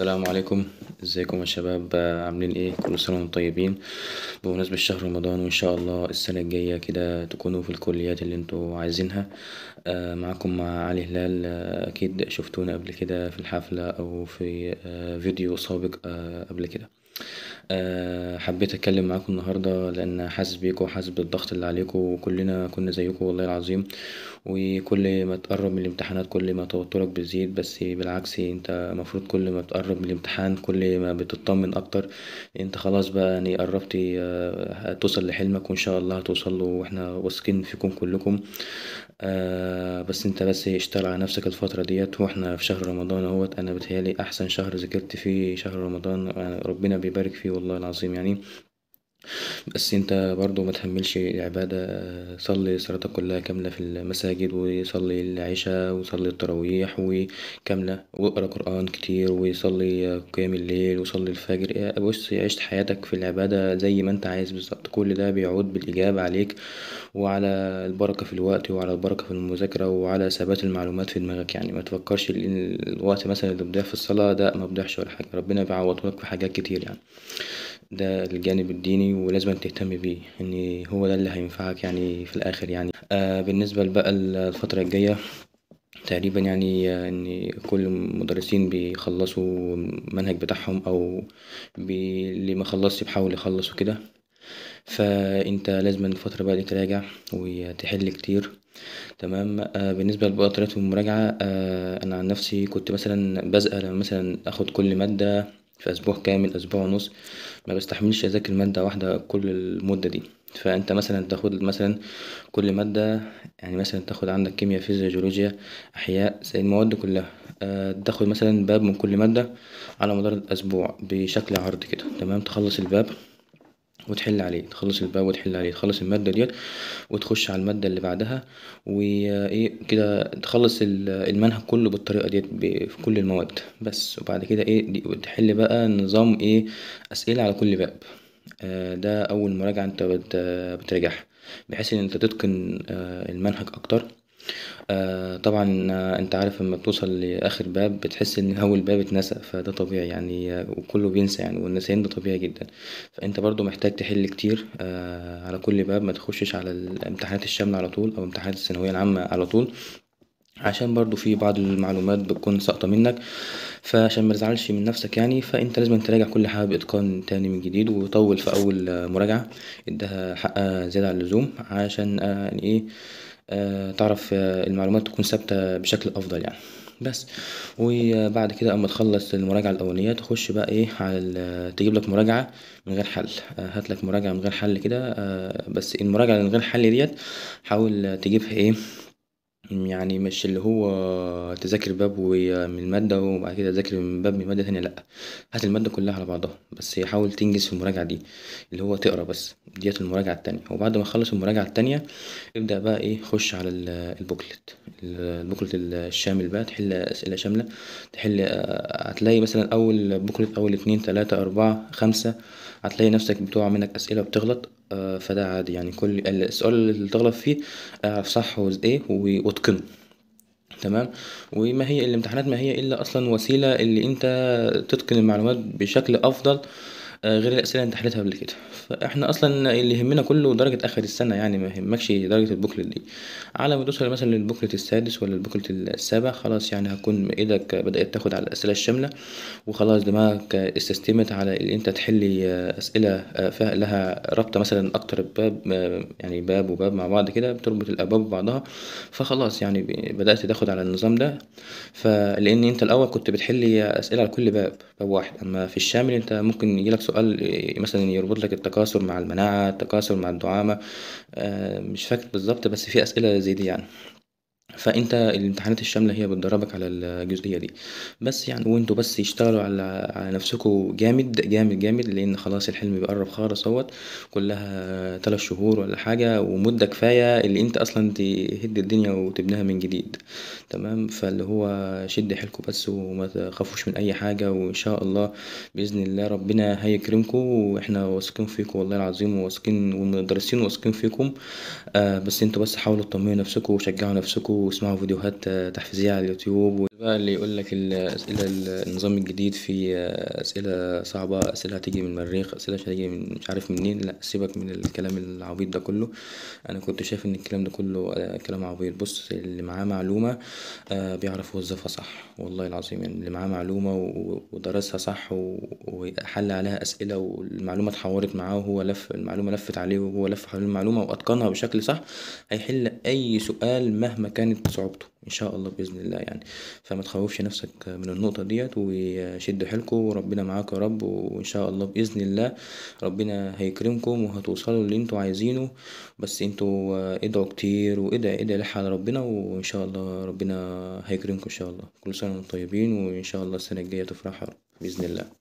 السلام عليكم ازيكم يا شباب عاملين ايه كل سنه وانتم طيبين بمناسبه شهر رمضان وان شاء الله السنه الجايه كده تكونوا في الكليات اللي انتوا عايزينها آه، معاكم مع علي هلال آه، اكيد شفتونا قبل كده في الحفله او في آه، فيديو سابق قبل كده آه، حبيت اتكلم معاكم النهارده لان حاسس بيكم وحاسس بالضغط اللي عليكم وكلنا كنا زيكم والله العظيم وكل ما تقرب من الامتحانات كل ما توترك بيزيد بس بالعكس انت المفروض كل ما تقرب من الامتحان كل ما بتطمن اكتر انت خلاص بقى يعني قربت آه، توصل لحلمك وان شاء الله هتوصل له واحنا واثقين فيكم كلكم آه، بس انت بس اشتغل على نفسك الفتره ديت واحنا في شهر رمضان اهوت انا بتهيالي احسن شهر ذاكرت فيه شهر رمضان يعني ربنا بي يبارك فيه والله العظيم يعني بس انت برضو ما تهملش العبادة صلي صلاتك كلها كاملة في المساجد وصلي العشاء وصلي التراويح وكاملة واقرا قرآن كتير وصلي قيام الليل وصلي الفجر بص عشت حياتك في العبادة زي ما انت عايز بالظبط كل ده بيعود بالإيجاب عليك وعلى البركة في الوقت وعلى البركة في المذاكرة وعلى ثبات المعلومات في دماغك يعني ما تفكرش الوقت مثلا اللي بضيع في الصلاة ده ما بضيعش ولا حاجة ربنا بيعوضهولك في حاجات كتير يعني ده الجانب الديني ولازم تهتم بيه ان هو ده اللي هينفعك يعني في الاخر يعني آه بالنسبه بقى الفتره الجايه تقريبا يعني آه، ان كل المدرسين بيخلصوا المنهج بتاعهم او بي... اللي ما خلصش بيحاول يخلص وكده فانت لازم الفتره بقى دي تراجع وتحل كتير تمام آه بالنسبه لبقى طريقه المراجعه آه انا عن نفسي كنت مثلا بزقه لما مثلا اخد كل ماده في اسبوع كامل اسبوع ونص ما بستحملش اذاكر ماده واحده كل المده دي فانت مثلا تاخد مثلا كل ماده يعني مثلا تاخد عندك كيمياء فيزياء جيولوجيا احياء المواد كلها آه، تاخد مثلا باب من كل ماده على مدار الاسبوع بشكل عرض كده تمام تخلص الباب وتحل عليه تخلص الباب وتحل عليه تخلص المادة ديت وتخش على المادة اللي بعدها وايه كده تخلص المنهج كله بالطريقة ديت في كل المواد بس وبعد كده ايه تحل بقى نظام ايه أسئلة على كل باب آه ده أول مراجعة أنت بتراجعها بحيث إن أنت تتقن آه المنهج أكتر آه، طبعًا آه، أنت عارف لمّا بتوصل لآخر باب بتحس إن أول باب اتنسى، فده طبيعي يعني وكلّه بينسى يعني والنسيان ده طبيعي جدًا. فأنت برضه محتاج تحل كتير آه، على كل باب، ما تخشش على الامتحانات الشاملة على طول أو امتحانات الثانوية العامة على طول، عشان برضه في بعض المعلومات بتكون ساقطة منّك، فعشان ما تزعلش من نفسك يعني، فأنت لازم تراجع كل حاجة بإتقان تاني من جديد، وطوّل في أول مراجعة، ادّها حقها زيادة عن اللزوم عشان يعني إيه آه، تعرف آه، المعلومات تكون ثابته بشكل افضل يعني بس وبعد كده اما تخلص المراجعه الاولانيه تخش بقى ايه على آه، تجيب لك مراجعه من غير حل هات لك مراجعه من غير حل كده بس المراجعه من غير حل ديت حاول تجيبها ايه يعني مش اللي هو تذاكر باب من المادة وبعد كده تذاكر من باب من مادة تانية لأ، هات المادة كلها على بعضها بس حاول تنجز في المراجعة دي، اللي هو تقرا بس ديت المراجعة التانية وبعد ما تخلص المراجعة التانية ابدأ بقى إيه خش على البوكلت البوكلت الشامل بقى تحل أسئلة شاملة تحل آه، هتلاقي مثلًا أول بوكلت أول اتنين تلاتة أربعة خمسة. هتلاقي نفسك بتقع منك أسئلة بتغلط آه، فده عادي يعني كل السؤال اللي تغلط فيه اعرف صح ايه واتقنه تمام وما هي الامتحانات ما هي الا اصلا وسيله اللي انت تتقن المعلومات بشكل افضل آه، غير الأسئلة اللي انت قبل كده فاحنا أصلا اللي يهمنا كله درجة آخر السنة يعني ما يهمكش درجة البوكلت دي على ما توصل مثلا للبوكلت السادس ولا البوكلت السابع خلاص يعني هتكون إيدك بدأت تاخد على الأسئلة الشاملة وخلاص دماغك استسلمت على إن أنت تحلي أسئلة آه، فيها لها رابطة مثلا أكتر باب آه، يعني باب وباب مع بعض كده بتربط الأبواب ببعضها فخلاص يعني بدأت تاخد على النظام ده فلأن أنت الأول كنت بتحلي أسئلة على كل باب باب واحد أما في الشامل أنت ممكن يجيلك سؤال مثلا يربط لك التكاثر مع المناعة التكاثر مع الدعامة آه، مش فاكر بالظبط بس في أسئلة زي دي يعني فأنت الامتحانات الشاملة هي بتدربك على الجزئية دي بس يعني وانتوا بس اشتغلوا على على نفسكوا جامد جامد جامد لأن خلاص الحلم بيقرب خالص اهوت كلها ثلاث شهور ولا حاجة ومدة كفاية اللي انت أصلا تهد الدنيا وتبنيها من جديد تمام فاللي هو شد حيلكوا بس وما تخافوش من أي حاجة وإن شاء الله بإذن الله ربنا هيكرمكوا واحنا واثقين فيكم والله العظيم واثقين ومدرسين واثقين فيكم آه بس انتوا بس حاولوا تطمنوا نفسكوا وشجعوا نفسكوا واسمعوا فيديوهات تحفيزية على اليوتيوب بقى اللي يقول لك الأسئلة النظام الجديد في آه، أسئلة صعبة أسئلة هتيجي من المريخ أسئلة مش هتيجي من مش عارف منين لا سيبك من الكلام العبيط ده كله أنا كنت شايف إن الكلام ده كله آه، كلام عبيط بص اللي معاه معلومة آه، بيعرف يوظفها صح والله العظيم يعني اللي معاه معلومة ودرسها صح وحل عليها أسئلة والمعلومة اتحورت معاه وهو لف المعلومة لفت عليه وهو لف حوالين المعلومة وأتقنها بشكل صح هيحل أي سؤال مهما كانت صعوبته ان شاء الله باذن الله يعني فما تخوفش نفسك من النقطه ديت وشد حيلكم وربنا معاكم يا رب وان شاء الله باذن الله ربنا هيكرمكم وهتوصلوا اللي انتوا عايزينه بس انتوا ادعوا كتير وادعي ادعي لح على ربنا وان شاء الله ربنا هيكرمكم ان شاء الله كل سنه وانتم طيبين وان شاء الله السنه الجايه تفرحوا باذن الله